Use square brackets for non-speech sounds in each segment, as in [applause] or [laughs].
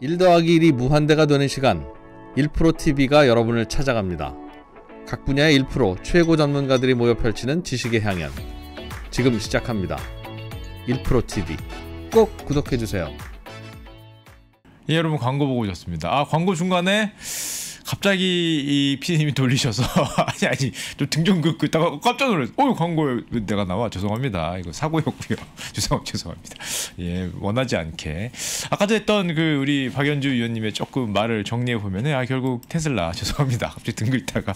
1 더하기 1이 무한대가 되는 시간 1프로TV가 여러분을 찾아갑니다. 각 분야의 1프로 최고 전문가들이 모여 펼치는 지식의 향연 지금 시작합니다. 1프로TV 꼭 구독해주세요. 예, 여러분 광고 보고 오셨습니다. 아 광고 중간에 갑자기 이 피디님이 돌리셔서 [laughs] 아니 아니 좀 등좀 긋고 그, 그, 있다가 깜짝 놀랐어. 어 광고에 내가 나와 죄송합니다. 이거 사고였고요. [laughs] 죄송 죄송합니다. 예 원하지 않게 아까도 했던 그 우리 박연주 위원님의 조금 말을 정리해 보면은 아 결국 테슬라 [laughs] 죄송합니다. 갑자기 등 긁다가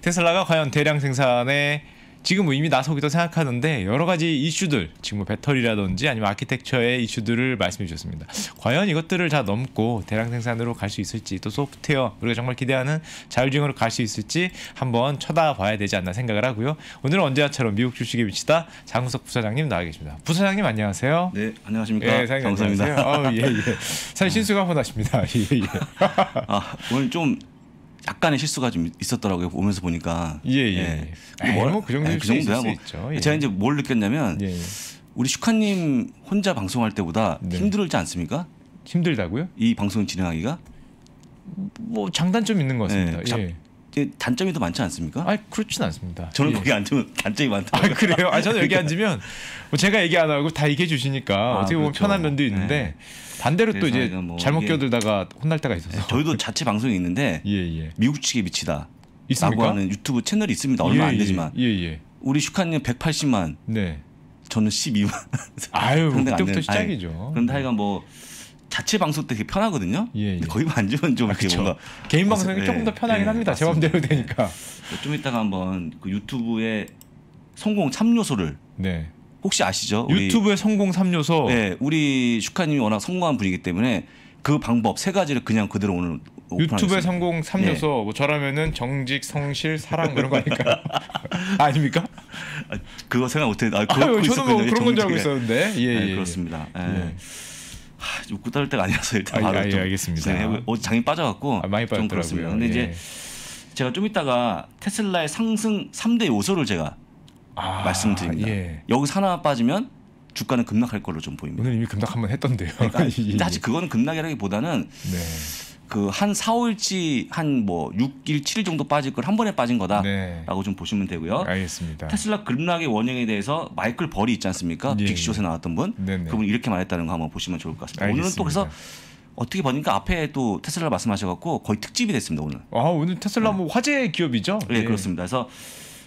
테슬라가 과연 대량 생산에 지금 뭐 이미 나서기도 생각하는데 여러 가지 이슈들 지금 뭐 배터리라든지 아니면 아키텍처의 이슈들을 말씀해 주셨습니다. 과연 이것들을 다 넘고 대량 생산으로 갈 수 있을지 또 소프트웨어 우리가 정말 기대하는 자율주행으로 갈 수 있을지 한번 쳐다봐야 되지 않나 생각을 하고요. 오늘은 언제나처럼 미국 주식에 미치다 장우석 부사장님 나와 계십니다. 부사장님 안녕하세요. 네 안녕하십니까. 예, 사장님, 감사합니다. 안녕하세요. 아, 예, 예. 사실 신수가 음. 뻔하십니다. 예, 예. 아, 오늘 좀 약간의 실수가 좀 있었더라고요. 오면서 보니까. 예, 예. 예. 뭐, 뭐, 그 정도 예, 그 정도야 뭐. 예. 제가 이제 뭘 느꼈냐면 예, 예, 우리 슈카님 혼자 방송할 때보다 네. 힘들지 않습니까? 힘들다고요? 이 방송 진행하기가? 뭐 장단점 있는 것 같습니다. 자, 그 단점이 더 많지 않습니까? 아 그렇진 않습니다. 저는 예. 거기 앉으면 단점이 많다. 아 그래요? 아 저는 여기 그러니까. 앉으면 뭐 제가 얘기 안 하고 다 얘기해 주시니까 아, 어떻게 보면 그렇죠. 편한 면도 네. 있는데 네. 반대로 또 이제 뭐 잘못 껴들다가 혼날 때가 있어서 네, 저희도 자체 방송이 있는데 예, 예. 미국 측에 미치다 있습니까? 라고 하는 유튜브 채널이 있습니다. 얼마 예, 안 예, 되지만 예, 우리 슈카님 180만 네. 저는 12만 아유 [laughs] 그때부터 시작이죠. 아니, 그런데 하여간 뭐 자체 방송 때 되게 편하거든요. 예, 예. 근데 거의 반주는 뭐 좀 아, 이렇게 뭔가 개인 방송이 어, 조금 더 편하긴 예. 합니다. 제 마음대로 되니까. 네, 좀 이따가 한번 그 유튜브의 성공 3요소를 네. 혹시 아시죠? 유튜브의 성공 3요소. 네, 우리 슈카님이 워낙 성공한 분이기 때문에 그 방법 세 가지를 그냥 그대로 오늘 유튜브의 성공 3요소 네. 뭐 저라면은 정직, 성실, 사랑 그런 거 아닐까? [laughs] 아, 아닙니까? 아, 그거 생각 못했는데 아, 그거 아, 저도 뭐 그런 건줄 알고 있었는데. 예, 네, 예, 예. 그렇습니다. 예. 구달 때가 아니라서 일단 아, 예, 바로 아, 예, 알겠습니다. 어 장이 빠져갖고 아, 많이 빠졌더라고요. 좀 그렇습니다. 근데 예. 이제 제가 좀 이따가 테슬라의 상승 3대 요소를 제가 아, 말씀드립니다. 예. 여기서 하나 빠지면 주가는 급락할 걸로 좀 보입니다. 오늘 이미 급락 한번 했던데요. 그러니까, 근데 [laughs] 아그거 예, 예. 급락이라기보다는 네. 그한 4, 5일치 한뭐 6일, 7일 정도 빠질 걸 한 번에 빠진 거다라고 네. 좀 보시면 되고요. 알겠습니다. 테슬라 급락의 원형에 대해서 마이클 벌이 있지 않습니까? 예. 빅쇼에 예. 나왔던 분. 네네. 그분 이렇게 말했다는 거 한번 보시면 좋을 것 같습니다. 알겠습니다. 오늘은 또 그래서 어떻게 보니까 앞에 또 테슬라 말씀하셔갖고 거의 특집이 됐습니다 오늘. 아 오늘 테슬라 네. 뭐 화제 기업이죠? 네, 네. 그렇습니다. 그래서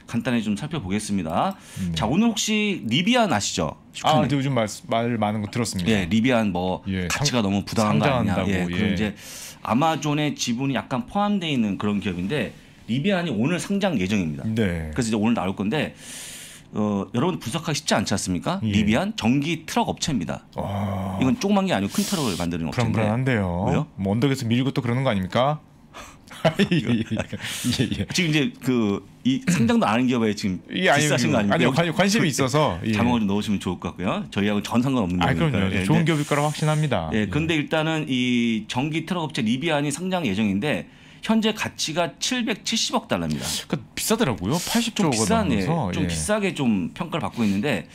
간단히 좀 살펴보겠습니다. 네. 자 오늘 혹시 리비안 아시죠? 슈카님. 아, 근데 네, 요즘 말, 말 많은 거 들었습니다. 예, 리비안 뭐 예, 가치가 상, 너무 부당한 거 아니냐. 예, 그럼 예. 이제 아마존의 지분이 약간 포함되어 있는 그런 기업인데 리비안이 오늘 상장 예정입니다. 네. 그래서 이제 오늘 나올 건데 어, 여러분 분석하기 쉽지 않지 않습니까? 예. 리비안 전기 트럭 업체입니다. 아... 이건 조그만 게 아니고 큰 트럭을 만드는 업체인데. 불안불안한데요. 왜요? 뭐 언덕에서 밀고 또 그러는 거 아닙니까? 예, 예. 지금 이제 그이 상장도 아는 기업에 지금 예, 아니, 비싸거아니에 아니 관심이 있어서 자금을 예. 좀 넣으시면 좋을 것 같고요. 저희하고 전 상관없는 아, 거니까. 그럼요. 좋은 예, 네. 기업일 거라 확신합니다. 예, 예, 근데 일단은 이 전기 트럭 업체 리비안이 상장 예정인데 현재 가치가 770억 달러입니다. 그러니까 비싸더라고요. 80조가 비싸네. 좀 비싸게 좀 평가를 받고 있는데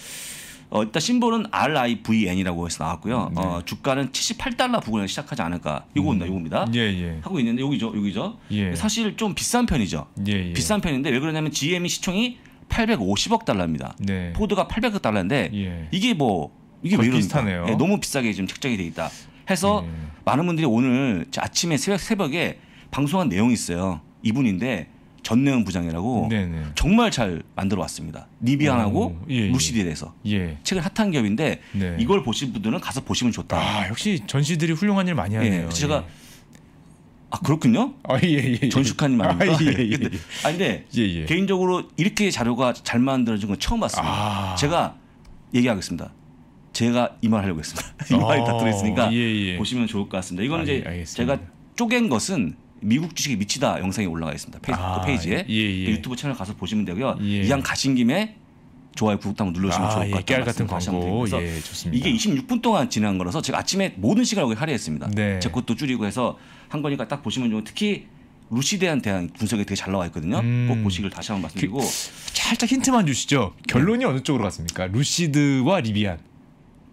어, 일단 심볼은 RIVN이라고 해서 나왔고요. 음, 네. 어, 주가는 78달러 부근에 시작하지 않을까. 요겁니다. 음. 요겁니다. 예, 예. 하고 있는데 여기죠. 여기죠. 예. 사실 좀 비싼 편이죠. 예, 예. 비싼 편인데 왜 그러냐면 GM이 시총이 850억 달러입니다. 네. 포드가 800억 달러인데 예. 이게 뭐 이게 왜 이러니까 네, 너무 비싸게 지금 책정이 돼 있다. 해서 많은 분들이 오늘 아침에 새벽, 새벽에 방송한 내용이 있어요. 이분인데 전내원 부장이라고 네네. 네. 정말 잘 만들어 왔습니다. 니비안하고 예, 예. 루시드에 대해서 예. 최근 핫한 기업인데 네. 이걸 보신 분들은 가서 보시면 좋다. 아, 역시 전시들이 훌륭한 일 많이 예, 하네요. 제가 예. 아 그렇군요. 아, 예, 예, 전숙한 말입니다. 아, 예, 예, 근데, 아 근데 예, 개인적으로 이렇게 자료가 잘 만들어진 건 처음 봤습니다. 아. 제가 얘기하겠습니다. 제가 이 말 하려고 했습니다. [laughs] 이말다 아, 들어있으니까 보시면 좋을 것 같습니다. 이거는 아, 이제 알겠습니다. 제가 쪼갠 것은 미국 주식에 미치다 영상이 올라가 있습니다. 페이스, 그 아, 그 페이지에 예, 예. 그 유튜브 채널 가서 보시면 되고요. 예. 이왕 가신 김에 좋아요 구독도 한번 눌러주시면 아, 좋을 것 예, 같아요. 같은 광고. 예, 좋습니다. 이게 26분 동안 진행한 거라서 제가 아침에 모든 시간을 할애했습니다. 네. 제 것도 줄이고 해서 한 거니까 딱 보시면 좋은 특히 루시대한 대한 분석이 되게 잘 나와 있거든요. 음. 꼭 보시길 다시 한번 그 말씀드리고 그, 살짝 힌트만 주시죠. 결론이 네. 어느 쪽으로 갔습니까? 루시드와 리비안.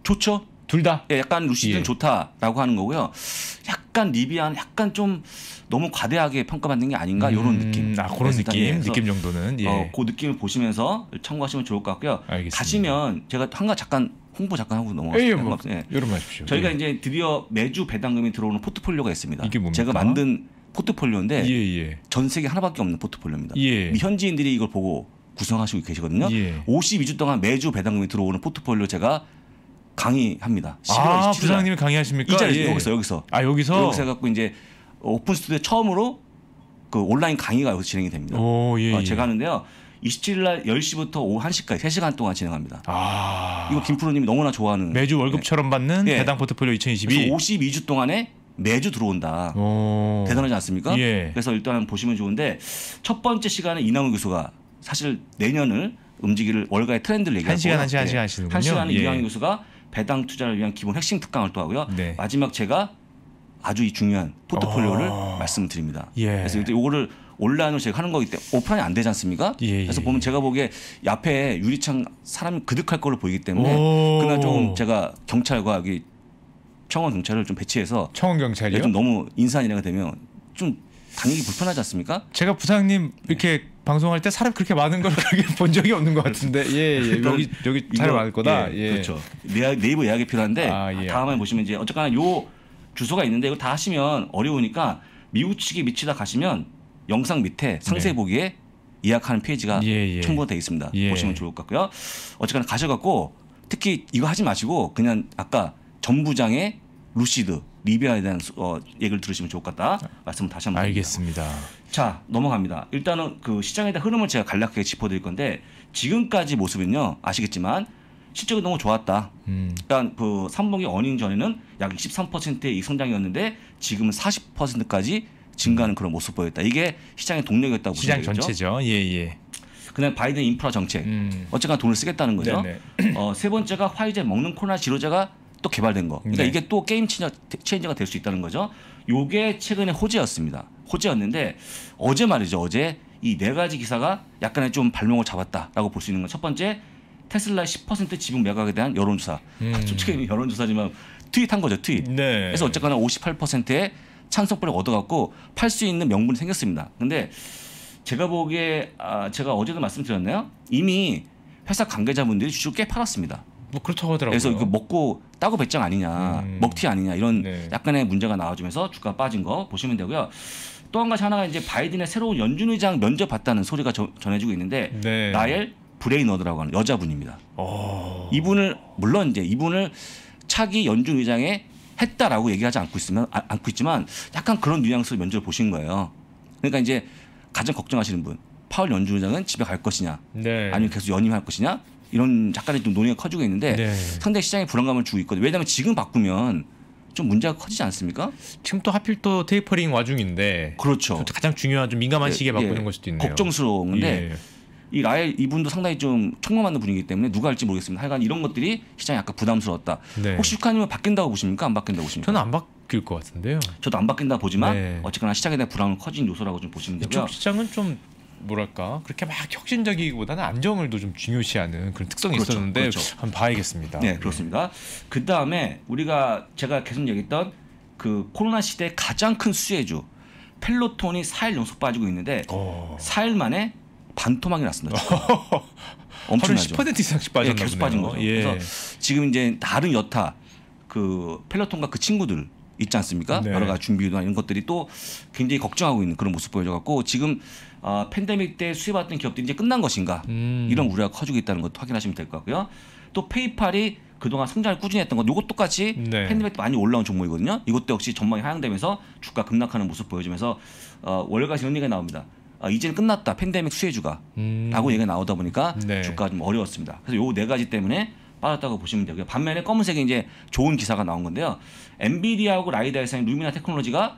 좋죠. 둘 다? 예, 약간 루시드는 예. 좋다라고 하는 거고요. 약간 리비안 약간 좀 너무 과대하게 평가받는 게 아닌가 이런 음, 느낌. 아 그런 느낌, 느낌 정도는. 예. 어, 그 느낌을 보시면서 참고하시면 좋을 것 같고요. 알겠습니다. 가시면 제가 한가 잠깐 홍보 잠깐 하고 넘어가겠 예, 예, 뭐, 예. 여러분십시오 저희가 예. 이제 드디어 매주 배당금이 들어오는 포트폴리오가 있습니다. 이게 뭡니까? 제가 만든 포트폴리오인데 예, 예. 전 세계 하나밖에 없는 포트폴리오입니다. 현지인들이 이걸 보고 구성하시고 계시거든요. 52주 동안 매주 배당금이 들어오는 포트폴리오 제가 강의합니다. 1 1 아, 부장님이 강의하십니까? 이 자리 예. 여기서 여기서 아 여기서 여기서 갖고 이제 오픈 스튜디오 처음으로 그 온라인 강의가 여기서 진행이 됩니다. 오, 예, 어, 예. 제가 하는데요. 27일 날 10시부터 오후 1시까지 3시간 동안 진행합니다. 아. 이거 김프로님이 너무나 좋아하는 매주 월급처럼 네. 받는 예. 배당 포트폴리오 2022. 52주 동안에 매주 들어온다. 오. 대단하지 않습니까? 예. 그래서 일단 보시면 좋은데 첫 번째 시간에 이남훈 교수가 사실 내년을 움직이 월가의 트렌드를 얘기하고 1시간 1시간 1시간 예. 하시는군요. 1시간은 예. 이강인 교수가 배당 투자를 위한 기본 핵심 특강을 또 하고요. 네. 마지막 제가 아주 이 중요한 포트폴리오를 어. 말씀드립니다. 예. 그래서 이거를 온라인으로 제가 하는 거기 때문에 오프라인이 안 되지 않습니까? 예, 예. 그래서 보면 제가 보기에 앞에 유리창 사람이 그득할 걸로 보이기 때문에 그날 조금 제가 경찰과 여기 청원 경찰을 좀 배치해서 청원 경찰이요? 좀 너무 인사이라가 되면 좀 당연히 불편하지 않습니까? 제가 부장님 이렇게 네. 방송할 때 사람 그렇게 많은 걸 그렇게 [laughs] 본 적이 없는 것 같은데 예, 예. 여기 여기 잘람 많을 거다 예, 예. 그렇죠 네이버 예약이 필요한데 아, 예. 다음에 보시면 이제 어쨌거나 요 주소가 있는데 이거 다 하시면 어려우니까 미우치기 미치다 가시면 영상 밑에 네. 상세 보기에 예약하는 페이지가 예, 예. 첨부되어 있습니다 예. 보시면 좋을 것 같고요 어쨌거나 가셔갖고 특히 이거 하지 마시고 그냥 아까 전부장의 루시드 리비아에 대한 어, 얘기를 들으시면 좋을 것 같다 말씀을 다시 한번 드립니다. 알겠습니다. 자 넘어갑니다. 일단은 그 시장에 대한 흐름을 제가 간략하게 짚어드릴 건데 지금까지 모습은요 아시겠지만 실적이 너무 좋았다. 음. 일단 그 3분기 어닝 전에는 약 23%의 이 성장이었는데 지금은 40%까지 증가하는 그런 모습 보였다. 이게 시장의 동력이었다고 시장 보시면 되겠죠. 전체죠. 예 예. 그냥 바이든 인프라 정책. 음. 어쨌거나 돈을 쓰겠다는 거죠. 어, 세 번째가 화이자 먹는 코로나 지로자가 또 개발된 거. 그러니까 네. 이게 또 게임 체인저, 체인저가 될 수 있다는 거죠. 요게 최근에 호재였습니다. 호재였는데 어제 말이죠. 어제 이 네 가지 기사가 약간의 좀 발목을 잡았다라고 볼 수 있는 건 첫 번째 테슬라의 10% 지분 매각에 대한 여론조사. 음. 아, 솔직히 여론조사지만 트윗한 거죠. 트윗. 네. 그래서 어쨌거나 58%의 찬성표를 얻어갖고 팔 수 있는 명분이 생겼습니다. 근데 제가 보기에 아, 제가 어제도 말씀드렸나요? 이미 회사 관계자분들이 주식꽤 팔았습니다. 뭐 그렇다고 하더라고요. 그래서 이거 먹고 따고 배짱 아니냐, 음. 먹튀 아니냐 이런 네. 약간의 문제가 나와주면서 주가 빠진 거 보시면 되고요. 또 한 가지 하나가 이제 바이든의 새로운 연준 의장 면접 봤다는 소리가 저, 전해지고 있는데 네. 나엘 브레이너드라고 하는 여자분입니다. 오. 어. 이분을 물론 이제 이분을 차기 연준 의장에 했다라고 얘기하지 않고 있으면 아, 않고 있지만 약간 그런 뉘앙스로 면접을 보신 거예요. 그러니까 이제 가장 걱정하시는 분 파월 연준 의장은 집에 갈 것이냐, 네. 아니면 계속 연임할 것이냐 이런 작가들 좀 논의가 커지고 있는데 네. 상당히 시장에 불안감을 주고 있거든요. 왜냐하면 지금 바꾸면 좀 문제가 커지지 않습니까? 지금 또 하필 또 테이퍼링 와중인데 그렇죠. 가장 중요한 좀 민감한 예, 시기에 예. 바꾸는 걸 수도 있네요. 걱정스러운데 예. 이 라엘 이분도 상당히 좀 총망맞는 분이기 때문에 누가 할지 모르겠습니다. 하여간 이런 것들이 시장이 약간 부담스러웠다. 네. 혹시 육하님은 바뀐다고 보십니까? 안 바뀐다고 보십니까? 저는 안 바뀔 것 같은데요. 저도 안 바뀐다 고 보지만 네. 어쨌거나 시장에 대한 불안은 커진 요소라고 좀 보시면 되고요. 시장은 좀 뭐랄까 그렇게 막 혁신적이기보다는 안정을도 좀 중요시하는 그런 특성이 그렇죠, 있었는데 그렇죠. 한번 봐야겠습니다. 네, 네, 그렇습니다. 그 다음에 우리가 제가 계속 얘기했던 그 코로나 시대 가장 큰 수혜주 펠로톤이 4일 연속 빠지고 있는데 오. 어. 4일 만에 반토막이 났습니다. [laughs] 엄청나죠. 10% 이상씩 빠졌나 예, 계속 빠진 거죠. 예. 그래서 지금 이제 다른 여타 그 펠로톤과 그 친구들 있지 않습니까? 네. 여러 가지 준비나 이런 것들이 또 굉장히 걱정하고 있는 그런 모습 보여줘갖고 지금 어, 팬데믹 때수입했던 기업들이 이제 끝난 것인가 음. 이런 우려가 커지고 있다는 것도 확인하시면 될 것 같고요. 또 페이팔이 그동안 성장을 꾸준히 했던 건 이것 똑같이 네. 팬데믹 때 많이 올라온 종목이거든요. 이것도 역시 전망이 하향되면서 주가 급락하는 모습 보여주면서 어, 월가에서 이런 얘가 나옵니다. 아, 이제는 끝났다 팬데믹 수혜주가라고 음. 얘기가 나오다 보니까 네. 주가 좀 어려웠습니다. 그래서 요 네 가지 때문에 빠졌다고 보시면 되고요. 반면에 검은색에 이제 좋은 기사가 나온 건데요. 엔비디아하고 라이다에서 루미나 테크놀로지가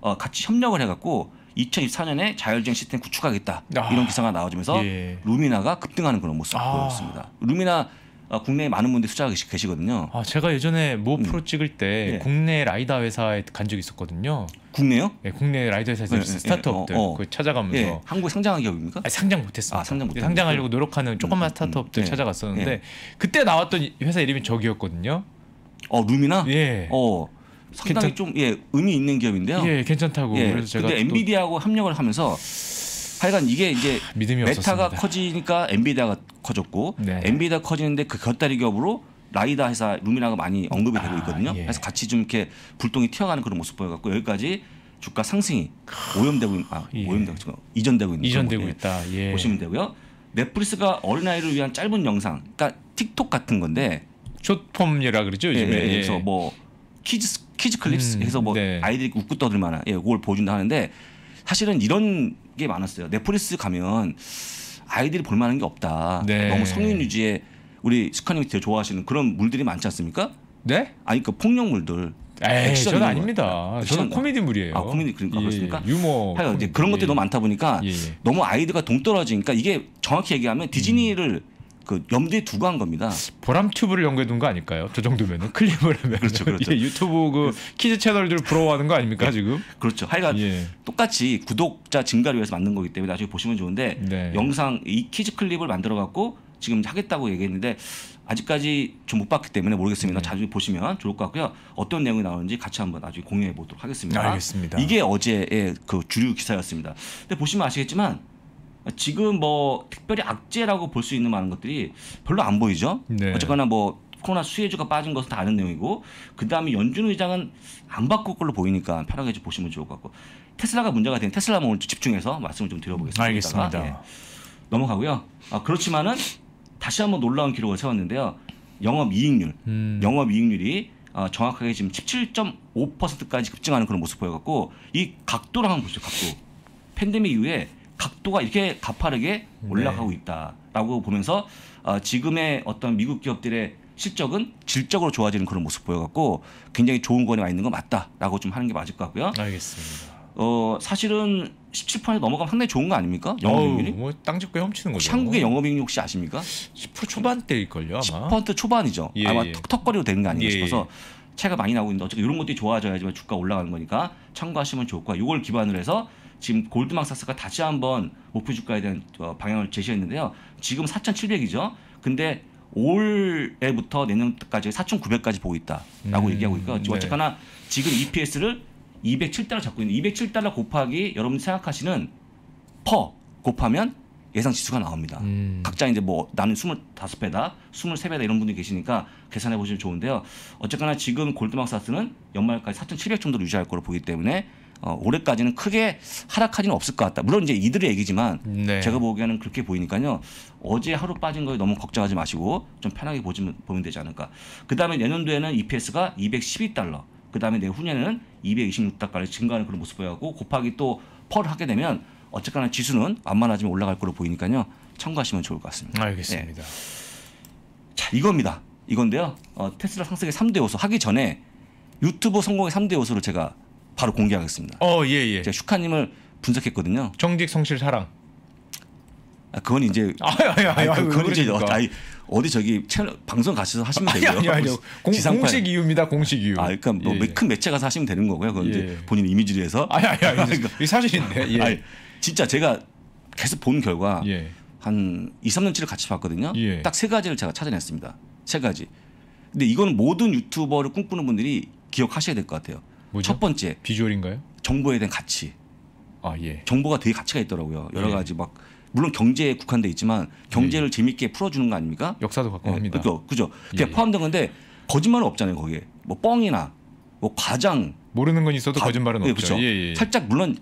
어, 같이 협력을 해갖고 2024년에 자율주행 시스템 구축하겠다 아. 이런 기사가 나오면서 와 예. 루미나가 급등하는 그런 모습을 아. 보였습니다. 루미나 어, 국내에 많은 분들이 투자하고 계시거든요. 아 제가 예전에 모 프로 음. 찍을 때 네. 국내 라이다 회사에 간 적이 있었거든요. 국내요? 네, 국내 라이더 회사에서 네, 스타트업들 어, 어. 그 찾아가면서 예, 한국 상장한 기업입니까? 아니, 상장 못했어요. 아, 상장 못 아, 상장하려고 노력하는 음, 조금만 음, 음, 스타트업들 음, 찾아갔었는데 예. 그때 나왔던 회사 이름이 저기였거든요. 어 룸이나? 예. 어 상당히 괜찮... 좀예 의미 있는 기업인데요. 예, 괜찮다고. 예, 그래서 제가 근데 엔비디아하고 또... 합력을 하면서 하여간 이게 이제 아, 믿음이 메타가 없었습니다. 커지니까 엔비디아가 커졌고 네. 엔비디아 커지는데 그 곁다리 겹으로 라이다 회사 루미나가 많이 언급이 되고 아, 있거든요. 아, 예. 그래서 같이 좀 이렇게 불똥이 튀어가는 그런 모습 보여갖고 여기까지 주가 상승이 오염되고 아, 아, 예. 오염되고 이전되고 있는 이전되고 있다. 예. 보시면 되고요. 넷플릭스가 어린아이를 위한 짧은 영상, 그러니까 틱톡 같은 건데 쇼폼이라 그러죠 요즘에. 예, 예. 예, 그래서 뭐 키즈 키즈 클립스 음, 해서 뭐 네. 아이들이 웃고 떠들 만한 예, 그걸 보여준다 하는데 사실은 이런 게 많았어요. 넷플릭스 가면 아이들이 볼 만한 게 없다. 네. 너무 성인 유지에 우리 스카님이 되게 좋아하시는 그런 물들이 많지 않습니까? 네? 아니 그 폭력물들. 에이, 저는 아닙니다. 저는 코미디물이에요. 아, 코미디 그러니까 예, 그렇습니까? 유머. 하여 이제 그런 것들이 예. 너무 많다 보니까 예, 예. 너무 아이들과 동떨어지니까 이게 정확히 얘기하면 디즈니를 음. 그 염두에 두고 한 겁니다. 보람 튜브를 연구해 둔 거 아닐까요? 저정도면 [laughs] 클립을 하면 그렇죠, 그렇죠. 예, 유튜브 그, 그 키즈 채널들 부러워하는 거 아닙니까 그 지금? 그렇죠. 하여간 예. 똑같이 구독자 증가를 위해서 만든 거기 때문에 나중에 보시면 좋은데 네. 영상 이 키즈 클립을 만들어 갖고 지금 하겠다고 얘기했는데 아직까지 좀 못 봤기 때문에 모르겠습니다. 네. 자주 보시면 좋을 것 같고요. 어떤 내용이 나오는지 같이 한번 나중에 공유해 보도록 하겠습니다. 알겠습니다. 이게 어제의 그 주류 기사였습니다. 근데 보시면 아시겠지만 지금 뭐 특별히 악재라고 볼 수 있는 많은 것들이 별로 안 보이죠. 네. 어쨌거나 뭐 코로나 수혜주가 빠진 것은 다 아는 내용이고 그다음에 연준 의장은 안 바꿀 걸로 보이니까 편하게 좀 보시면 좋을 것 같고 테슬라가 문제가 된 테슬라만 오늘 집중해서 말씀을 좀 드려보겠습니다. 음, 알겠습니다. 예. 넘어가고요. 아, 그렇지만은 다시 한번 놀라운 기록을 세웠는데요. 영업 이익률, 음. 영업 이익률이 어, 정확하게 지금 17.5%까지 급증하는 그런 모습 보여갖고 이 각도를 한번 보시죠. 각도. 팬데믹 이후에 속도가 이렇게 가파르게 네. 올라가고 있다라고 보면서 어, 지금의 어떤 미국 기업들의 실적은 질적으로 좋아지는 그런 모습 보여갖고 굉장히 좋은 거에 와 있는 건 맞다라고 좀 하는 게 맞을 것 같고요. 알겠습니다. 어 사실은 17% 넘어가면 상당히 좋은 거 아닙니까? 영업이익률이? 뭐 땅집고 훔치는 거죠. 한국의 영업이익률 혹시 아십니까? 10% 초반대일걸요 아마. 10% 초반이죠. 예, 아마 예. 턱턱거리로 되는 거 아닌가 예, 예. 싶어서 차이가 많이 나고 있는데 어쨌든 이런 것들이 좋아져야지만 주가 올라가는 거니까 참고하시면 좋을 거예요. 이걸 기반으로 해서 지금 골드망사스가 다시 한번 목표 주가에 대한 어, 방향을 제시했는데요. 지금 4,700이죠. 근데 올해부터 내년까지 4,900까지 보고 있다라고 음, 얘기하고 있고요. 네. 어쨌거나 지금 EPS를 207달러 잡고 있는 207달러 곱하기 여러분 생각하시는 퍼 곱하면 예상 지수가 나옵니다. 음. 각자 이제 뭐 나는 25배다, 23배다 이런 분들이 계시니까 계산해 보시면 좋은데요. 어쨌거나 지금 골드망사스는 연말까지 4,700 정도로 유지할 거로 보기 때문에 어, 올해까지는 크게 하락하지는 없을 것 같다. 물론 이제 이들의 얘기지만 네. 제가 보기에는 그렇게 보이니까요. 어제 하루 빠진 거에 너무 걱정하지 마시고 좀 편하게 보시면, 보면 되지 않을까. 그 다음에 내년도에는 EPS가 212달러, 그 다음에 내후년에는 226달러까지 증가하는 그런 모습 보여갖고 곱하기 또 펄을 하게 되면 어쨌거나 지수는 안만하지면 올라갈 거로 보이니까요. 참고하시면 좋을 것 같습니다. 알겠습니다. 네. 자, 이겁니다. 이건데요. 어, 테슬라 상승의 3대 요소 하기 전에 유튜브 성공의 3대 요소를 제가 바로 공개하겠습니다. 어, 예, 예. 제가 슈카님을 분석했거든요. 정직, 성실, 사랑. 아, 그건 이제 [laughs] 아니, 아니, 그건 이제 어, 아니, 어디 저기 채널 방송 가셔서 하시면 되고요. 아니, 아니, 아니, [laughs] 공, 공식 이유입니다. 공식 이유. 아, 그러니까 뭐 예, 예. 매체 가서 하시면 되는 거고요. 그건 예. 이제 예. 본인 이미지를 해서. 아니, 아니, 아니 [laughs] 그러니까, 이 사실인데. 예. 아니, 진짜 제가 계속 본 결과 예. 한 2, 3년치를 같이 봤거든요. 예. 딱세 가지를 제가 찾아냈습니다. 세 가지. 근데 이건 모든 유튜버를 꿈꾸는 분들이 기억하셔야 될 것 같아요. 뭐죠? 첫 번째 비주얼인가요? 정보에 대한 가치. 아 예. 정보가 되게 가치가 있더라고요. 여러 예. 가지 막 물론 경제에 국한돼 있지만 경제를 예. 재밌게 풀어주는 거 아닙니까? 역사도 갖고 예, 합니다. 그죠, 그죠. 그게 예, 예. 포함된 건데 거짓말은 없잖아요 거기에. 뭐 뻥이나 뭐 과장. 모르는 건 있어도 과... 거짓말은 없죠. 그 예, 살짝 물론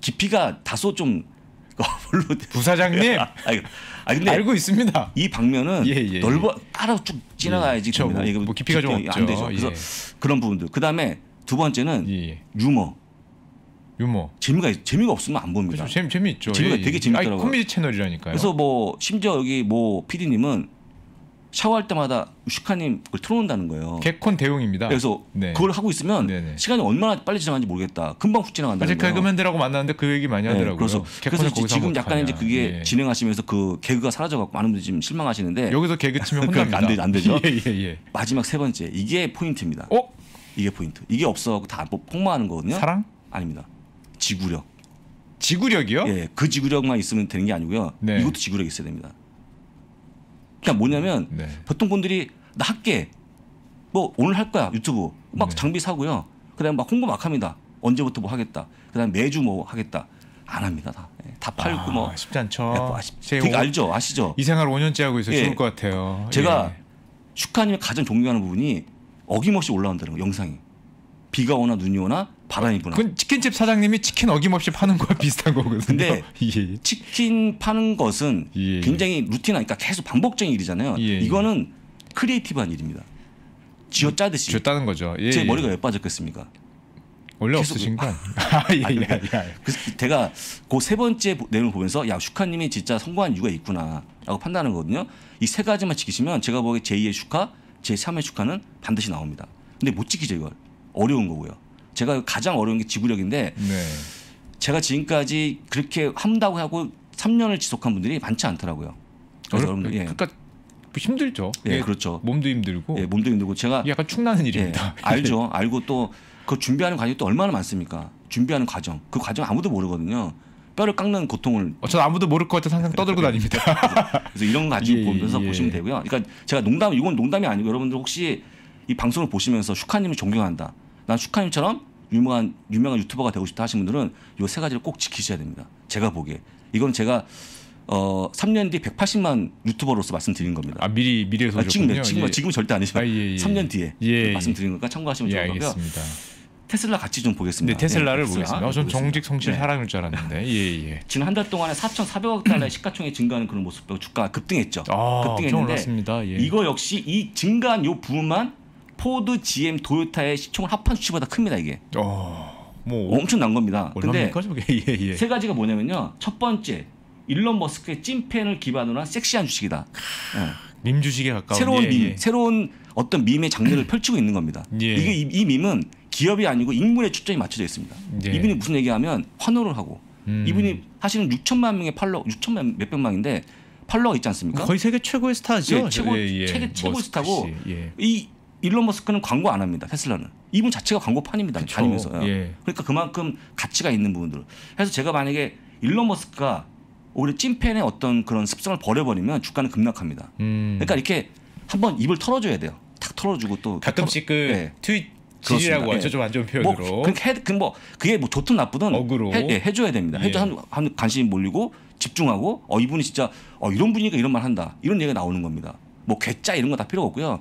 깊이가 다소 좀 [laughs] 어, 물론 [laughs] 부사장님. 아, 근데 알고 있습니다. 이 방면은 넓어 따라 쭉 지나가야지. 예. 그렇죠. 뭐, 뭐 깊이가 좀 안 되죠. 그래서 그런 부분들. 그다음에 두 번째는 예, 예. 유머. 유머. 재미가 재미가 없으면 안 봅니다. 그렇죠. 재미 재미있죠. 재미가 예, 예. 되게 재밌더라고요. 코미디 채널이라니까요. 그래서 뭐 심지어 여기 뭐 PD님은 샤워할 때마다 슈카님 그걸 틀어놓는다는 거예요. 개콘 대용입니다. 그래서 네. 그걸 하고 있으면 네네. 네. 시간이 얼마나 빨리 지나가는지 모르겠다. 금방 훅 지나간다는 거예요. 개그맨들하고 만났는데 그 얘기 많이 네, 하더라고요. 네. 그래서, 그래서 지금 약간 하냐 이제 그게 예. 진행하시면서 그 개그가 사라져갖고 많은 분들이 지금 실망하시는데 여기서 개그 치면 [laughs] 혼납니다. 안, 되, 안 되죠. [laughs] 예, 예, 예, 마지막 세 번째 이게 포인트입니다. 어? 이게 포인트. 이게 없어갖고 다 뭐 폭망하는 거거든요. 사랑? 아닙니다. 지구력. 지구력이요? 예, 그 지구력만 있으면 되는 게 아니고요. 네. 이것도 지구력이 있어야 됩니다. 그러니까 뭐냐면 네. 보통 분들이 나 할게. 뭐 오늘 할 거야 유튜브 막 네. 장비 사고요. 그다음 에막 홍보 막 합니다. 언제부터 뭐 하겠다. 그다음 에 매주 뭐 하겠다. 안 합니다 다. 예, 다 팔고 뭐. 아, 뭐 쉽지 않죠. 예, 뭐 아쉽, 되게 알죠, 아시죠. 이 생활 5년째 하고 있어 예. 죽을 것 같아요. 제가 예. 슈하님이 가장 존경하는 부분이 어김없이 올라온다는 거 영상이. 비가 오나 눈이 오나 바람이 부나. 그건 치킨집 사장님이 치킨 어김없이 파는 거와 비슷한 거거든요. 근데 [laughs] 예. 치킨 파는 것은 예. 굉장히 루틴하니까 계속 반복적인 일이잖아요. 예. 이거는 크리에이티브한 일입니다. 쥐어 음, 짜듯이. 쥐어 따는 거죠. 예, 제 예. 머리가 왜 빠졌겠습니까? 원래 없으신가? [laughs] 아, 예, 예, 예. 제가 그 세 번째 내용을 보면서 야 슈카님이 진짜 성공한 이유가 있구나라고 판단하는 거거든요. 이 세 가지만 지키시면 제가 보기에 제2의 슈카, 제3회 축하는 반드시 나옵니다. 근데 못 지키죠 이걸 어려운 거고요. 제가 가장 어려운 게 지구력인데 네. 제가 지금까지 그렇게 한다고 하고 3년을 지속한 분들이 많지 않더라고요. 그래서 여러분들 예. 그러니까 힘들죠. 예, 예, 그렇죠. 몸도 힘들고. 예, 몸도 힘들고 제가 약간 축나는 예, 일입니다. 예, [laughs] 알죠. 알고 또 그 준비하는 과정이 또 얼마나 많습니까? 준비하는 과정. 그 과정 아무도 모르거든요. 뼈를 깎는 고통을 어, 저는 아무도 모를 것 같아서 항상 떠들고 다닙니다. 그래서, 그래서, 이런 거 가지고 [laughs] 예, 예, 보면서 예. 보시면 되고요. 그러니까 제가 농담 이건 농담이 아니고 여러분들 혹시 이 방송을 보시면서 슈카님을 존경한다. 난 슈카님처럼 유명한 유명한 유튜버가 되고 싶다 하신 분들은 요 세 가지를 꼭 지키셔야 됩니다. 제가 보기에 이건 제가 어 3년 뒤 180만 유튜버로서 말씀드린 겁니다. 아 미리 미래에서 아, 지금 지금 예. 지금 절대 아니지만 아, 예, 예. 3년 뒤에 예, 예. 말씀드린 거니까 참고하시면 좋을 거고요. 알겠습니다. 테슬라 같이 좀 보겠습니다. 네, 테슬라를 네, 보겠습니다. 저는 어, 정직 성실 네. 사람일 줄 알았는데. 예, 예. [laughs] 지난 한 달 동안에 4,400억 달러의 시가총액 증가하는 그런 모습으로 주가가 급등했죠. 아, 급등했는데 예. 이거 역시 이 증가한 요 부분만 포드, GM, 도요타의 시총을 합한 수치보다 큽니다, 이게. 어, 뭐 엄청난 겁니다. 근데 뭐. [laughs] 예, 예. 세 가지가 뭐냐면요. 첫 번째, 일론 머스크의 찐팬을 기반으로 한 섹시한 주식이다. 네. 밈 주식에 가까운 새로운 예, 밈, 예. 새로운 어떤 밈의 장르를 펼치고 있는 겁니다. 예. 이게 이, 이 밈은 기업이 아니고 인물의 초점이 맞춰져 있습니다. 네. 이분이 무슨 얘기하면 환호를 하고 음. 이분이 사실은 6천만 명의 팔로 6천만 몇백만인데 팔로워 있지 않습니까? 거의 세계 최고의 스타죠. 예, 최고 예, 예. 최, 예. 최고 스타고 예. 이 일론 머스크는 광고 안 합니다. 테슬라는 이분 자체가 광고판입니다. 다니면서요. 그러니까 그만큼 가치가 있는 부분들. 그래서 제가 만약에 일론 머스크가 오히려 찐팬의 어떤 그런 습성을 버려버리면 주가는 급락합니다. 음. 그러니까 이렇게 한번 입을 털어줘야 돼요. 탁 털어주고 또 가끔씩 그 털어, 그 네. 트윗 지지라고 하죠. 예. 좀안 좋은 뭐 표현으로. 뭐, 그, 해, 그, 그, 뭐 그게 뭐 좋든 나쁘든 어그로. 해, 예, 해줘야 됩니다. 해줘 예. 한, 한 관심이 몰리고 집중하고 어 이분이 진짜 어 이런 분이니까 이런 말 한다 이런 얘기가 나오는 겁니다. 뭐 괴짜 이런 거 다 필요 없고요.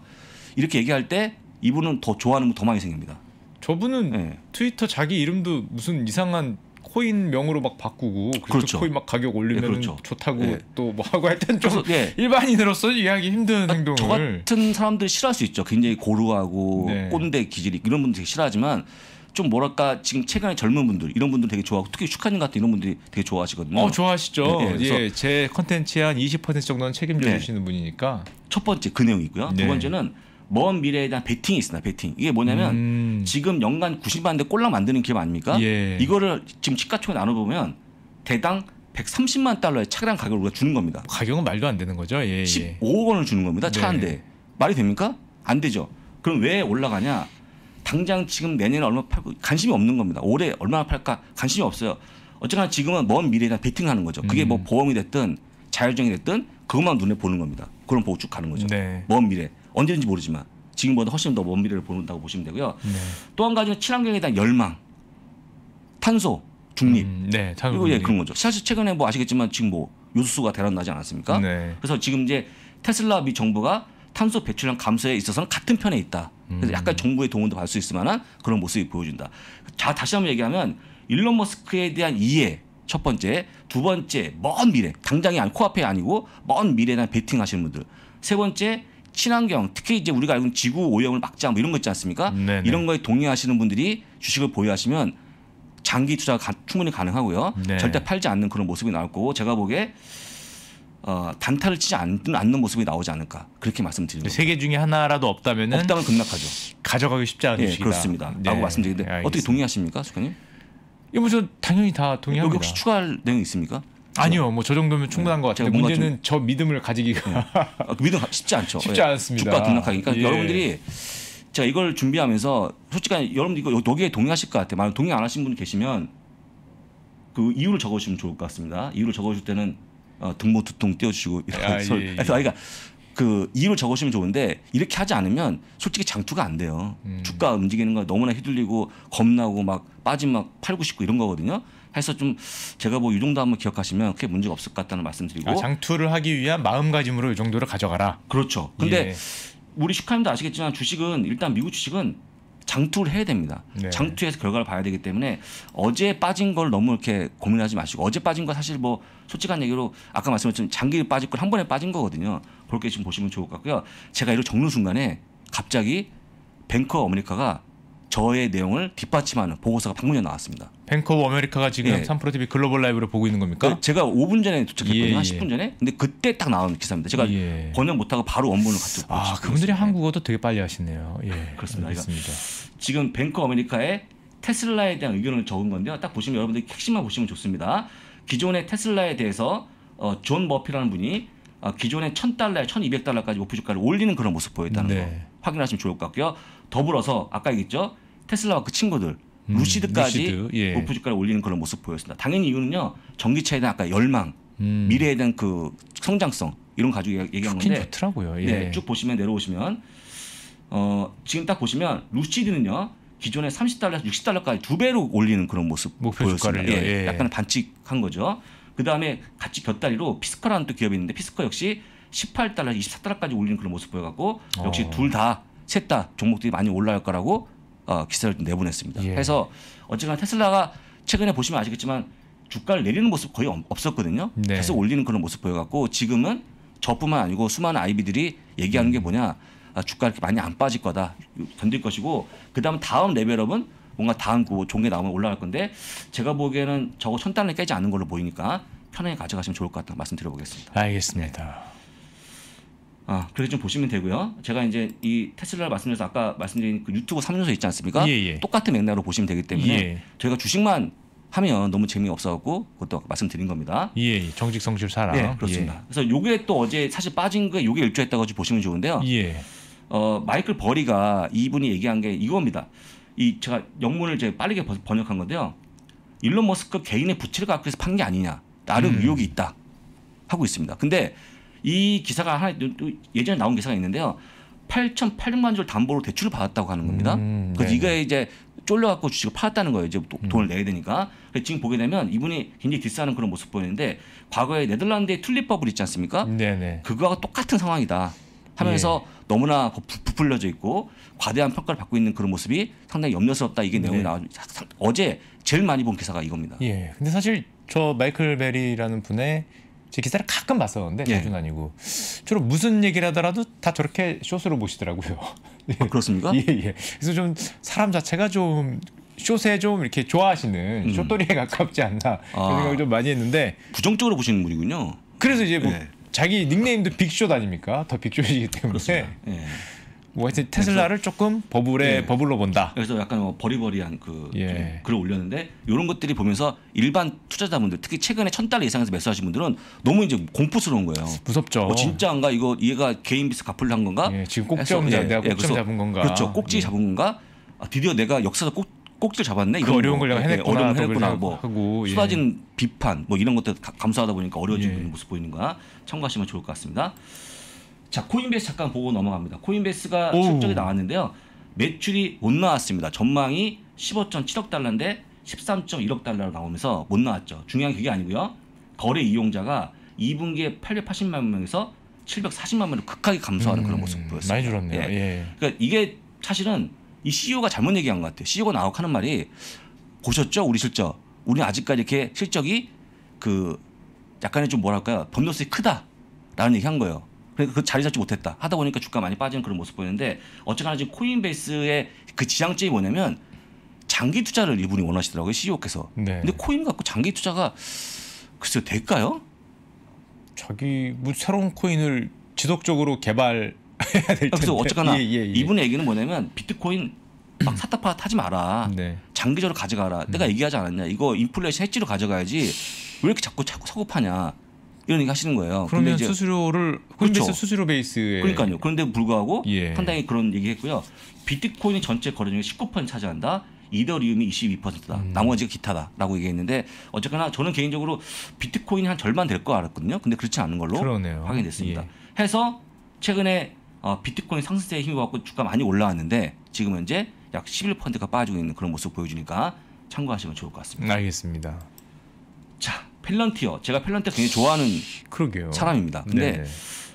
이렇게 얘기할 때 이분은 더 좋아하는 분 더 많이 생깁니다. 저분은 네. 트위터 자기 이름도 무슨 이상한 코인 명으로 막 바꾸고 그렇죠. 그렇죠. 코인 막 가격 올리면 예, 그렇죠. 좋다고 예. 또뭐 하고 할땐는좀 예. 일반인으로서 이해하기 힘든 아, 행동을 저 같은 사람들 싫어할 수 있죠. 굉장히 고루하고 네. 꼰대 기질이 이런 분들 되게 싫어하지만 좀 뭐랄까 지금 최근에 젊은 분들 이런 분들 되게 좋아하고 특히 축하님 같은 이런 분들이 되게 좋아하시거든요. 어 좋아하시죠. 네, 네. 예, 예. 예 제 컨텐츠의 한20% 정도는 책임져 네. 주시는 분이니까 첫 번째 그 내용이고요. 두 네. 번째는 먼 미래에 대한 베팅이 있습니다. 베팅. 이게 뭐냐면 음. 지금 연간 90만대 꼴랑 만드는 기업 아닙니까? 예. 이거를 지금 시가총액 나눠보면 대당 130만 달러의 차량 가격을 우리가 주는 겁니다. 가격은 말도 안 되는 거죠. 예, 예. 15억 원을 주는 겁니다. 차 한 대. 네. 말이 됩니까? 안 되죠. 그럼 왜 올라가냐? 당장 지금 내년에 얼마 팔고 관심이 없는 겁니다. 올해 얼마나 팔까 관심이 없어요. 어쨌거나 지금은 먼 미래에 대한 베팅하는 거죠. 그게 뭐 음. 보험이 됐든 자율정이 됐든 그것만 눈에 보는 겁니다. 그럼 보고 쭉 가는 거죠. 네. 먼 미래. 언제든지 모르지만 지금보다 훨씬 더 먼 미래를 보는다고 보시면 되고요. 네. 또한 가지는 친환경에 대한 열망, 탄소, 중립. 음, 네, 그리고 예, 그런 거죠. 사실 최근에 뭐 아시겠지만 지금 뭐요소수가 대란 나지 않았습니까? 네. 그래서 지금 이제 테슬라 미 정부가 탄소 배출량 감소에 있어서는 같은 편에 있다. 그래서 음. 약간 정부의 동원도 갈수 있을 만한 그런 모습이 보여준다. 자, 다시 한번 얘기하면 일론 머스크에 대한 이해 첫 번째, 두 번째 먼 미래, 당장이 아안 코앞에 아니고 먼 미래에 대한 베팅하시는 분들. 세 번째 친환경 특히 이제 우리가 알고 있는 지구 오염을 막자 뭐 이런 거 있지 않습니까? 네네. 이런 거에 동의하시는 분들이 주식을 보유하시면 장기 투자가 가, 충분히 가능하고요. 네. 절대 팔지 않는 그런 모습이 나올 거고 제가 보기에 어, 단타를 치지 않는, 않는 모습이 나오지 않을까 그렇게 말씀드리고 세개 중에 하나라도 없다면 없다면 급락하죠. 가져가기 쉽지 않은 예, 네, 그렇습니다. 네. 라고 말씀드리는데 어떻게 동의하십니까, 수경님? 이거 무슨 당연히 다 동의합니다. 여기 혹시 추가할 내용 있습니까? 아니요, 뭐 저 정도면 충분한 네. 것 같아요. 문제는 좀... 저 믿음을 가지기가 네. 아, 믿음 쉽지 않죠. 쉽지 예. 않습니다. 죽과 등락하니까 그러니까 예. 여러분들이 제가 이걸 준비하면서 솔직히 여러분 이거 여기에 동의하실 것 같아요. 만약 동의 안 하신 분 계시면 그 이유를 적어주시면 좋을 것 같습니다. 이유를 적어줄 때는 어, 등모 두통 띄워주시고 이런 아, 설, 예, 예. 그러니까 그 이유를 적으시면 좋은데 이렇게 하지 않으면 솔직히 장투가 안 돼요. 음. 주가 움직이는 거 너무나 휘둘리고 겁나고 막 빠짐 막 팔고 싶고 이런 거거든요. 해서 좀 제가 뭐유 정도 한번 기억하시면 크게 문제가 없을 것 같다는 말씀드리고 아, 장투를 하기 위한 마음가짐으로 이 정도를 가져가라. 그렇죠. 근데 예. 우리 슈카님도 아시겠지만 주식은 일단 미국 주식은 장투를 해야 됩니다. 네. 장투에서 결과를 봐야 되기 때문에 어제 빠진 걸 너무 이렇게 고민하지 마시고 어제 빠진 거 사실 뭐 솔직한 얘기로 아까 말씀하만 장기 빠질 걸 한 번에 빠진 거거든요. 그렇게 지금 보시면 좋을 것 같고요. 제가 이걸 적는 순간에 갑자기 뱅커 어메리카가 저의 내용을 뒷받침하는 보고서가 방금 전에 나왔습니다. 뱅커 오브 아메리카가 지금 예. 삼프로 TV 글로벌 라이브로 보고 있는 겁니까? 그 제가 5분 전에 도착했거든요. 예, 한 10분 예. 전에. 근데 그때 딱 나온 기사입니다. 제가 예. 번역 못하고 바로 원본을 갖고 아, 그분들이 예. 한국어도 되게 빨리 하시네요. 예, 그렇습니다. [laughs] 그렇습니다. 그러니까 지금 뱅커 아메리카의 테슬라에 대한 의견을 적은 건데요. 딱 보시면 여러분들이 핵심만 보시면 좋습니다. 기존의 테슬라에 대해서 어, 존 머피라는 분이 어, 기존의 1,000달러에 1,200달러까지 목표 주가를 올리는 그런 모습 보였다는 네. 거 확인하시면 좋을 것 같고요. 더불어서 아까 얘기했죠. 테슬라와 그 친구들 음, 루시드까지 루시드, 예. 목표주가를 올리는 그런 모습 보였습니다. 당연히 이유는요 전기차에 대한 아까 열망, 음. 미래에 대한 그 성장성 이런 거 가지고 얘기한 건데 좋더라고요. 네, 예. 네, 쭉 보시면 내려오시면 어, 지금 딱 보시면 루시드는요 기존에 30달러에서 60달러까지 두 배로 올리는 그런 모습 보였습니다. 예, 예, 예. 약간 반칙한 거죠. 그 다음에 같이 곁다리로 피스커라는 또 기업이 있는데 피스커 역시 18달러, 24달러까지 올리는 그런 모습 보여갖고 어. 역시 어. 둘 다, 셋 다 종목들이 많이 올라갈 거라고 어, 기사를 내보냈습니다. 예. 래서 어쨌거나 테슬라가 최근에 보시면 아시겠지만 주가를 내리는 모습 거의 없었거든요. 네. 계속 올리는 그런 모습 보여갖고 지금은 저뿐만 아니고 수많은 아이비들이 얘기하는 게 음. 뭐냐 아, 주가 이렇게 많이 안 빠질 거다 견딜 것이고 그다음 다음 레벨업은 뭔가 다음 그 종에 나오면 올라갈 건데 제가 보기에는 저거 천 단을 깨지 않는 걸로 보이니까 편하게 가져가시면 좋을 것 같다 말씀드려보겠습니다. 알겠습니다. 네. 아, 그렇게 좀 보시면 되고요. 제가 이제 이 테슬라를 말씀드려서 아까 말씀드린 그 유튜브 3요소 있지 않습니까? 예, 예. 똑같은 맥락으로 보시면 되기 때문에 예. 저희가 주식만 하면 너무 재미없어갖고 그것도 말씀드린 겁니다. 예, 예. 정직 성실 사아 네, 그렇습니다. 예. 그래서 요게 또 어제 사실 빠진 게 요게 일조했다고 보시면 좋은데요. 예. 어, 마이클 버리가 이분이 얘기한 게 이겁니다. 이 제가 영문을 제 빠르게 번역한 건데요. 일론 머스크 개인의 부채를 갖고 해서 판 게 아니냐. 나름 음. 의혹이 있다. 하고 있습니다. 근데 이 기사가 하나 예전에 나온 기사가 있는데요. 8,800만 주를 담보로 대출을 받았다고 하는 겁니다. 음, 그래서 네, 이게 네. 이제 쫄려갖고 주식을 팔았다는 거예요. 이제 음. 돈을 내야 되니까. 지금 보게 되면 이분이 굉장히 뒷싸는 그런 모습 보이는데 과거에 네덜란드의 툴립 버블 있지 않습니까? 네네. 네. 그거하고 똑같은 상황이다. 하면서 예. 너무나 그 부풀려져 있고 과대한 평가를 받고 있는 그런 모습이 상당히 염려스럽다 이게 내용이 네. 나와 어제 제일 많이 본 기사가 이겁니다. 예. 근데 사실 저 마이클 베리라는 분의 제 기사를 가끔 봤었는데 예. 자주 아니고 주로 무슨 얘기를 하더라도 다 저렇게 쇼스로 보시더라고요. 예. [laughs] 아, 그렇습니까? 예, 예. 그래서 좀 사람 자체가 좀 쇼스에 좀 이렇게 좋아하시는 음. 쇼돌이에 가깝지 않나 아. 런 생각을 좀 많이 했는데 부정적으로 보시는 분이군요. 그래서 이제 뭐 예. 자기 닉네임도 빅쇼 아닙니까? 더 빅쇼이기 때문에. 예. 뭐 하여튼 테슬라를 조금 버블에 예. 버블로 본다. 그래서 약간 뭐 버리버리한 그 예. 글을 올렸는데 이런 것들이 보면서 일반 투자자분들 특히 최근에 천 달러 이상에서 매수하신 분들은 너무 이제 공포스러운 거예요. 무섭죠. 뭐 진짜인가 이거 얘가 개인 비스 갚을한 건가? 예. 지금 꼭지점 내가 꼭지 예, 예, 잡은 건가? 그렇죠. 꼭지 예. 잡은 건가? 아, 드디어 내가 역사서 꼭 꼭지를 잡았네. 그 어려운 걸 내가 해냈구나. 어려운 해냈구나. 뭐 하고, 쏟아진 비판 뭐 이런 것들 감수하다 보니까 어려워지는 모습 보이는 거야. 참고하시면 좋을 것 같습니다. 자 코인베이스 잠깐 보고 넘어갑니다. 코인베이스가 오. 실적이 나왔는데요. 매출이 못 나왔습니다. 전망이 15.7억 달러인데 13.1억 달러로 나오면서 못 나왔죠. 중요한 게 그게 아니고요. 거래 이용자가 2분기에 880만 명에서 740만 명으로 극하게 감소하는 음, 그런 모습 보였습니다. 많이 줄었네요. 예. 예. 그러니까 이게 사실은 이 CEO가 잘못 얘기한 것 같아요. CEO가 나오고 하는 말이 보셨죠? 우리 실적. 우리 아직까지 이렇게 실적이 그 약간의 좀 뭐랄까요? 번도성이 크다라는 얘기 한 거예요. 그러니까 그 자리 잡지 못했다. 하다 보니까 주가 많이 빠지는 그런 모습 보이는데 어쨌거나 지금 코인베이스의 그 지향점이 뭐냐면 장기 투자를 이분이 원하시더라고요 CEO께서. 네. 근데 코인 갖고 장기 투자가 글쎄 될까요? 자기 뭐 새로운 코인을 지속적으로 개발해야 될 텐데. 그래서 어쨌거나 예, 예, 예. 이분의 얘기는 뭐냐면 비트코인 막 샀다 파 타지 마라. 네. 장기적으로 가져가라. 내가 네. 얘기하지 않았냐. 이거 인플레이션 해지로 가져가야지. 왜 이렇게 자꾸 자꾸 사고 파냐. 이런 얘기 하시는 거예요. 그러면 이제, 수수료를 코인베이스 그렇죠. 그 수수료 베이스에 그러니까요. 그런데 불구하고 예. 판단이 그런 얘기했고요. 비트코인이 전체 거래 중에 19% 차지한다. 이더리움이 22%다. 음. 나머지가 기타다라고 얘기했는데 어쨌거나 저는 개인적으로 비트코인이 한 절반 될 거 알았거든요. 근데 그렇지 않은 걸로 그러네요. 확인됐습니다. 예. 해서 최근에 어, 비트코인 상승세에 힘입어갖고 주가 많이 올라왔는데 지금 현재 약 11%가 빠지고 있는 그런 모습 보여주니까 참고하시면 좋을 것 같습니다. 알겠습니다. 자, 펠런티어. 제가 펠런티어 굉장히 좋아하는 그러게요. 사람입니다. 근데 네, 네.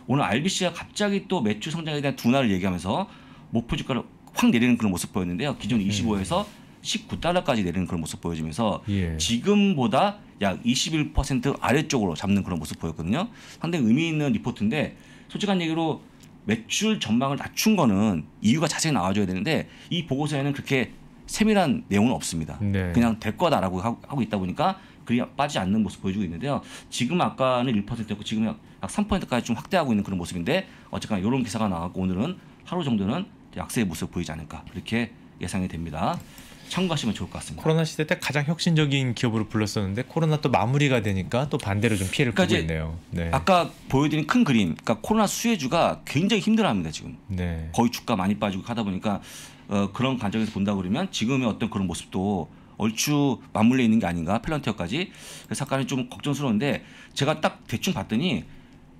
오늘 RBC가 갑자기 또 매출 성장에 대한 둔화를 얘기하면서 목표 주가를 확 내리는 그런 모습 보였는데요. 기존 25에서 19달러까지 내리는 그런 모습 보여지면서 예. 지금보다 약 21% 아래쪽으로 잡는 그런 모습 보였거든요. 상당히 의미 있는 리포트인데 솔직한 얘기로 매출 전망을 낮춘 거는 이유가 자세히 나와줘야 되는데 이 보고서에는 그렇게 세밀한 내용은 없습니다. 네. 그냥 될 거다라고 하고 있다 보니까 그리 빠지지 않는 모습 보여주고 있는데요. 지금 아까는 1%였고 지금 약 3%까지 좀 확대하고 있는 그런 모습인데 어쨌거나 이런 기사가 나왔고 오늘은 하루 정도는 약세의 모습 보이지 않을까 그렇게 예상이 됩니다. 참고하시면 좋을 것 같습니다. 코로나 시대 때 가장 혁신적인 기업으로 불렀었는데 코로나 또 마무리가 되니까 또 반대로 좀 피해를 그러니까 보고 있네요. 네. 아까 보여드린 큰 그림, 그러니까 코로나 수혜주가 굉장히 힘들어합니다 지금. 네. 거의 주가 많이 빠지고 하다 보니까 어, 그런 관점에서 본다 그러면 지금의 어떤 그런 모습도 얼추 맞물려 있는 게 아닌가 펠런티어까지 사건이 좀 걱정스러운데 제가 딱 대충 봤더니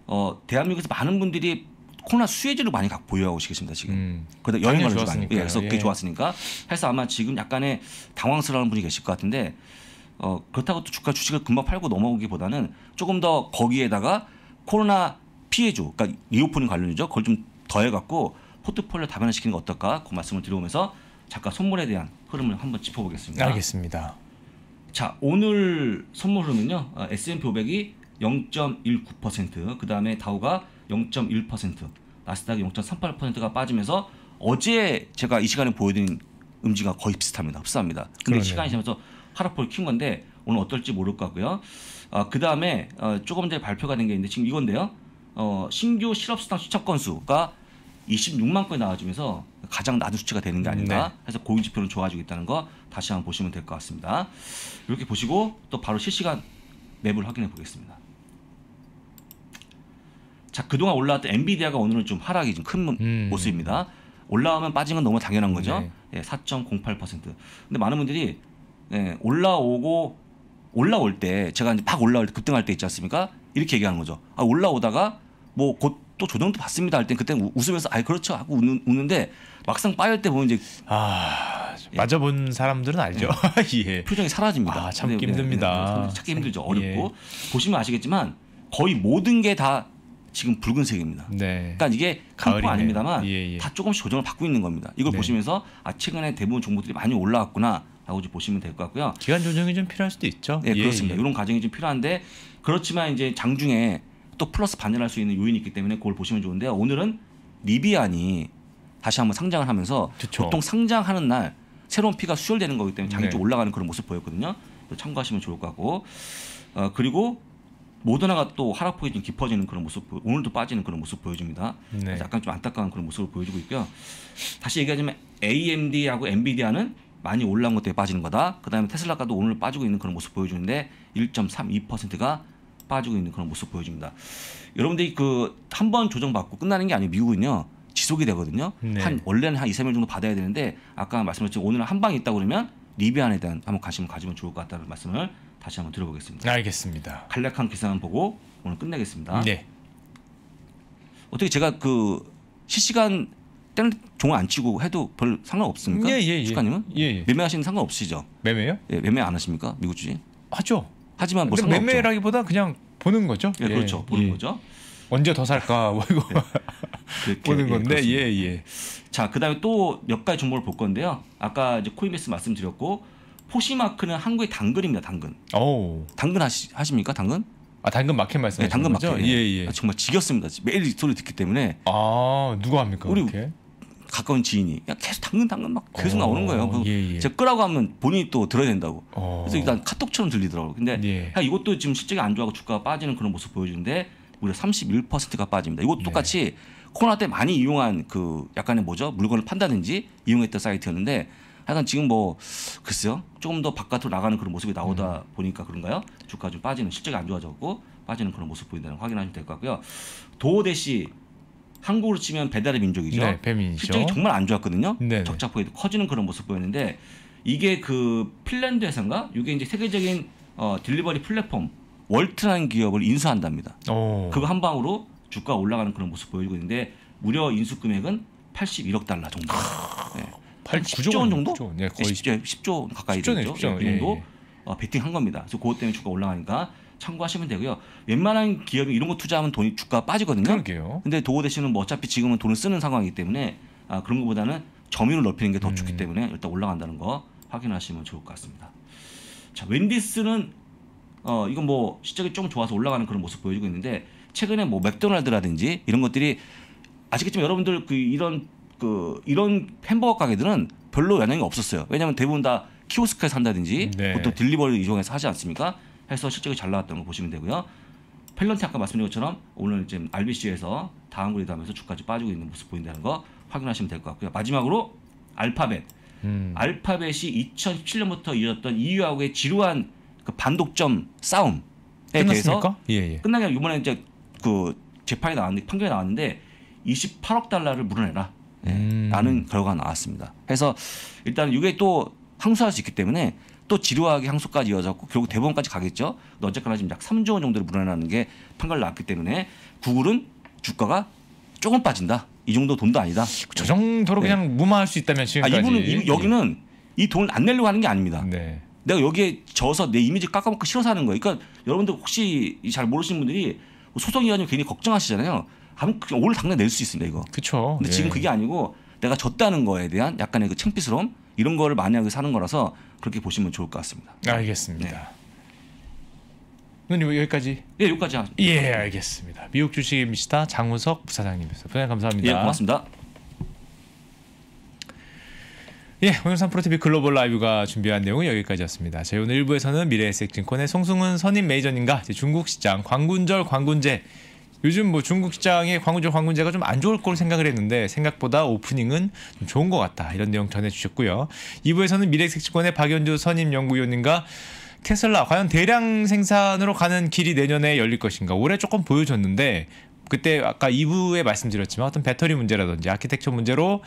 어 대한민국에서 많은 분들이 코로나 수혜지를 많이 갖고 보유하고 계십니다 지금. 음, 그서 여행 을좀 많이. 예, 그래서 그게 예. 좋았으니까. 해서 아마 지금 약간의 당황스러운 분이 계실 것 같은데 어, 그렇다고 또 주가 주식을 금방 팔고 넘어오기보다는 조금 더 거기에다가 코로나 피해주, 그러니까 리오프닝 관련이죠. 그걸 좀 더해갖고 포트폴리오 다변화시키는 거 어떨까? 그 말씀을 드려오면서 작가 선물에 대한 흐름을 한번 짚어보겠습니다. 알겠습니다. 자 오늘 선물흐름은요 어, S&P 500이 0.19%그 다음에 다우가 0.1% 나스닥이 0.38%가 빠지면서 어제 제가 이 시간에 보여드린 음지가 거의 비슷합니다. 흡사합니다. 근데 그러네요. 시간이 지나면서 하락폭을 키운 건데 오늘 어떨지 모를 것 같고요. 아, 어, 그 다음에 어, 조금 전에 발표가 된 게 있는데 지금 이건데요. 어, 신규 실업수당 추천 건수가 26만 건이 나와주면서 가장 낮은 수치가 되는 게 아닌가 네. 해서 고용 지표를 좋아지고 있다는 거 다시 한번 보시면 될 것 같습니다. 이렇게 보시고 또 바로 실시간 맵을 확인해 보겠습니다. 자 그동안 올라왔던 엔비디아가 오늘은 좀 하락이 좀큰 음. 모습입니다. 올라오면 빠진 건 너무 당연한 거죠. 네. 예, 4.08%. 근데 많은 분들이 예, 올라오고 올라올 때 제가 이제 팍 올라올 때 급등할 때 있지 않습니까? 이렇게 얘기하는 거죠. 아 올라오다가 뭐 곧 또 조정도 받습니다 할땐 그때 웃으면서 아 그렇죠 하고 웃는, 웃는데 막상 빠질 때 보면 이제 아 맞아본 예. 사람들은 알죠. 예. [laughs] 예. 표정이 사라집니다. 아, 참기 네, 힘듭니다. 네, 찾기 힘들죠. 어렵고 예. 보시면 아시겠지만 거의 모든 게 다 지금 붉은색입니다. 네. 그러니까 이게 가을이 아닙니다만 예, 예. 다 조금씩 조정을 받고 있는 겁니다. 이걸 네. 보시면서 아 최근에 대부분 종목들이 많이 올라왔구나. 라고 보시면 될 것 같고요. 기간 조정이 좀 필요할 수도 있죠. 네, 그렇습니다. 이런 과정이 좀 필요한데 그렇지만 이제 장중에 또 플러스 반전할 수 있는 요인이 있기 때문에 그걸 보시면 좋은데요. 오늘은 리비안이 다시 한번 상장을 하면서 그쵸. 보통 상장하는 날 새로운 피가 수혈되는 거기 때문에 장이 네. 좀 올라가는 그런 모습 보였거든요. 참고하시면 좋을 것 같고 어, 그리고 모더나가 또 하락폭이 좀 깊어지는 그런 모습 오늘도 빠지는 그런 모습 보여줍니다. 네. 약간 좀 안타까운 그런 모습을 보여주고 있고요. 다시 얘기하자면 AMD하고 엔비디아는 많이 올라온 것 때문에 빠지는 거다. 그다음에 테슬라가도 오늘 빠지고 있는 그런 모습 보여주는데 1.32%가 빠지고 있는 그런 모습 보여줍니다. 여러분들이 그 한 번 조정받고 끝나는 게 아니에요. 미국은요. 지속이 되거든요. 네. 한 원래는 한 2, 3일 정도 받아야 되는데 아까 말씀드렸죠. 오늘 한방 있다 그러면 리비안에 대한 한번 관심을 가지면 좋을 것 같다는 말씀을 다시 한번 들어보겠습니다. 알겠습니다. 간략한 기사만 보고 오늘 끝내겠습니다. 네. 어떻게 제가 그 실시간 때는 종을 안 치고 해도 별 상관없습니까? 예, 예, 예. 주가님은? 예, 예. 매매하시는 상관없으시죠? 매매요? 예, 매매 안 하십니까? 미국 주식? 하죠. 하지만 뭐 상관없죠. 매매라기보다 그냥 보는 거죠. 예, 그렇죠. 예, 보는 예. 거죠. 언제 더 살까 [laughs] 뭐 이거 네. 보는 건데 예예. 예, 자 그다음에 또 몇 가지 종목을 볼 건데요. 아까 이제 코인베스 말씀드렸고 포시마크는 한국의 당근입니다. 당근. 오. 당근 하시, 하십니까 당근? 아 당근 마켓 말씀하시죠? 네, 당근 거죠? 마켓. 예예. 예, 예. 아, 정말 지겹습니다. 매일 이 소리 듣기 때문에. 아 누가 합니까? 우리 그렇게? 가까운 지인이 야 계속 당근 당근 막 계속 오, 어, 나오는 거예요. 예, 예. 제가 끄라고 하면 본인이 또 들어야 된다고. 오. 어. 그래서 일단 카톡처럼 들리더라고요. 근데 예. 이것도 지금 실적이 안 좋아하고 주가가 빠지는 그런 모습 보여주는데 무려 31%가 빠집니다. 이것도 네. 똑같이 코로나 때 많이 이용한 그 약간의 뭐죠 물건을 판다든지 이용했던 사이트였는데 하여간 지금 뭐 글쎄요 조금 더 바깥으로 나가는 그런 모습이 나오다 음. 보니까 그런가요 주가 좀 빠지는 실적이 안 좋아졌고 빠지는 그런 모습 보인다는 확인하시면 될 것 같고요 도어대시 한국으로 치면 배달의 민족이죠 네, 배민이죠. 실적이 정말 안 좋았거든요 네네. 네. 적자 포인트 커지는 그런 모습 보였는데 이게 그 핀란드에서인가 이게 이제 세계적인 어, 딜리버리 플랫폼 월트라는 기업을 인수한답니다. 오. 어. 그거 한 방으로 주가 올라가는 그런 모습 보여주고 있는데 무려 인수 금액은 81억 달러 정도. 네. 8, 10조 원 정도? 9조, 예, 네, 거의 10, 10조 가까이 10조네, 되죠. 10조. 예, 그 정도 예, 예, 어, 베팅한 겁니다. 그래서 그것 때문에 주가 올라가니까 참고하시면 되고요. 웬만한 기업이 이런 거 투자하면 돈이 주가 빠지거든요. 그러게요. 근데 도어 대신은 뭐 어차피 지금은 돈을 쓰는 상황이기 때문에 아, 그런 것보다는 점유율을 높이는 게 더 좋기 음. 때문에 일단 올라간다는 거 확인하시면 좋을 것 같습니다. 자, 웬디스는 어, 이건 뭐 실적이 좀 좋아서 올라가는 그런 모습 보여주고 있는데 최근에 뭐 맥도날드라든지 이런 것들이 아시겠지만 여러분들 그 이런 그 이런 햄버거 가게들은 별로 영향이 없었어요. 왜냐하면 대부분 다 키오스크에 산다든지 네. 보통 딜리버리 이용해서 하지 않습니까? 해서 실적이 잘 나왔던 거 보시면 되고요. 펠런티 아까 말씀드린 것처럼 오늘 지금 RBC에서 다음 그이드 하면서 주까지 빠지고 있는 모습 보인다는 거 확인하시면 될 것 같고요. 마지막으로 알파벳. 음. 알파벳이 2017년부터 이어졌던 이 u 하고의 지루한 그 반독점 싸움에 대해서 예, 예. 끝나게 이번에 이제 그 재판이 나왔는데 판결이 나왔는데 28억 달러를 물어내라 예, 음. 라는 결과가 나왔습니다. 그래서 일단 이게 또 항소할 수 있기 때문에 또 지루하게 항소까지 이어졌고 결국 대법원까지 가겠죠. 어쨌거나 지금 약 3조 원 정도를 물어내라는 게 판결 나왔기 때문에 구글은 주가가 조금 빠진다. 이 정도 돈도 아니다. 그 저 정도로 네. 그냥 무마할 수 있다면 지금까지. 아, 이분은 이, 여기는 예. 이 돈을 안 내려고 하는 게 아닙니다. 네. 내가 여기에 져서 내 이미지 깎아먹기 싫어서 하는 거예요. 그러니까 여러분들 혹시 잘 모르시는 분들이 소송기관이 굉장히 걱정하시잖아요. 하면 올 당장 낼수 있습니다 이거. 그렇 근데 예. 지금 그게 아니고 내가 졌다는 거에 대한 약간의 그 창피스러움 이런 거를 만약에 사는 거라서 그렇게 보시면 좋을 것 같습니다. 네. 알겠습니다. 네. 뭐 여기까지. 예, 여기까지. 예, 알겠습니다. 미국 주식의 미다 장우석 부사장님이었습니부장님 감사합니다. 예, 고맙습니다. 예, 홍영 3프로TV 글로벌 라이브가 준비한 내용은 여기까지였습니다. 저희 오늘 1부에서는 미래에셋증권의 송승훈 선임 매니저님과 중국 시장 광군절 광군제 요즘 뭐 중국 시장의 광군절 광군제가 좀 안 좋을 걸 생각을 했는데 생각보다 오프닝은 좀 좋은 것 같다 이런 내용 전해주셨고요. 2부에서는 미래에셋증권의 박연주 선임 연구위원님과 테슬라 과연 대량 생산으로 가는 길이 내년에 열릴 것인가 올해 조금 보여줬는데 그때 아까 2부에 말씀드렸지만 어떤 배터리 문제라든지 아키텍처 문제로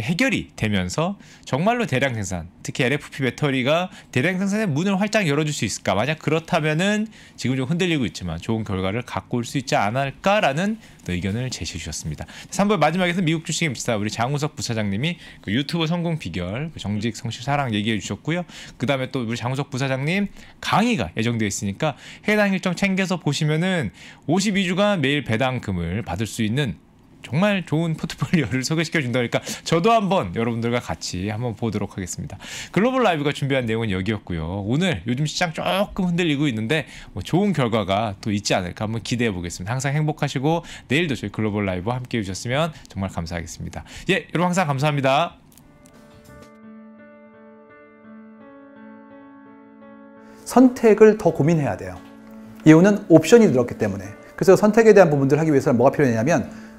해결이 되면서 정말로 대량 생산, 특히 LFP 배터리가 대량 생산의 문을 활짝 열어줄 수 있을까? 만약 그렇다면은 지금 좀 흔들리고 있지만 좋은 결과를 갖고 올 수 있지 않을까라는 의견을 제시해 주셨습니다. 3월 마지막에서 미국 주식의 미스 우리 장우석 부사장님이 그 유튜브 성공 비결, 그 정직, 성실, 사랑 얘기해 주셨고요. 그 다음에 또 우리 장우석 부사장님 강의가 예정되어 있으니까 해당 일정 챙겨서 보시면은 52주간 매일 배당금을 받을 수 있는 정말 좋은 포트폴리오를 [laughs] 소개시켜 준다 그러니까 저도 한번 여러분들과 같이 한번 보도록 하겠습니다. 글로벌 라이브가 준비한 내용은 여기였고요. 오늘 요즘 시장 조금 흔들리고 있는데 뭐 좋은 결과가 또 있지 않을까 한번 기대해 보겠습니다. 항상 행복하시고 내일도 저희 글로벌 라이브 함께 해 주셨으면 정말 감사하겠습니다. 예, 여러분 항상 감사합니다. 선택을 더 고민해야 돼요. 이유는 옵션이 늘었기 때문에. 그래서 선택에 대한 부분들을 하기 위해서는 뭐가 필요하냐면